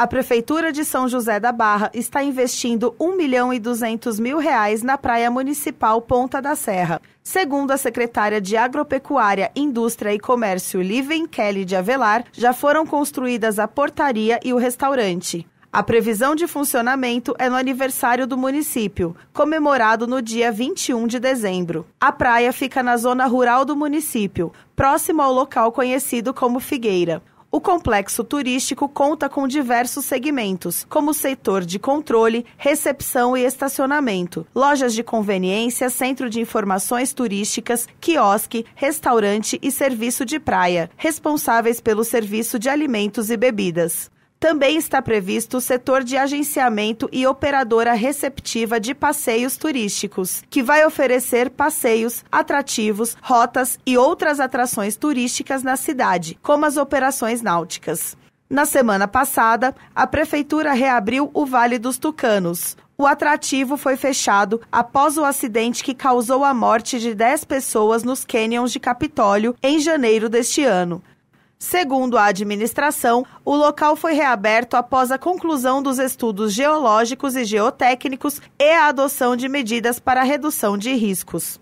A Prefeitura de São José da Barra está investindo 1 milhão e 200 mil reais na Praia Municipal Ponta da Serra. Segundo a secretária de Agropecuária, Indústria e Comércio, Liven Kelly de Avelar, já foram construídas a portaria e o restaurante. A previsão de funcionamento é no aniversário do município, comemorado no dia 21 de dezembro. A praia fica na zona rural do município, próximo ao local conhecido como Figueira. O complexo turístico conta com diversos segmentos, como o setor de controle, recepção e estacionamento, lojas de conveniência, centro de informações turísticas, quiosque, restaurante e serviço de praia, responsáveis pelo serviço de alimentos e bebidas. Também está previsto o setor de agenciamento e operadora receptiva de passeios turísticos, que vai oferecer passeios, atrativos, rotas e outras atrações turísticas na cidade, como as operações náuticas. Na semana passada, a prefeitura reabriu o Vale dos Tucanos. O atrativo foi fechado após o acidente que causou a morte de 10 pessoas nos cânions de Capitólio em janeiro deste ano. Segundo a administração, o local foi reaberto após a conclusão dos estudos geológicos e geotécnicos e a adoção de medidas para redução de riscos.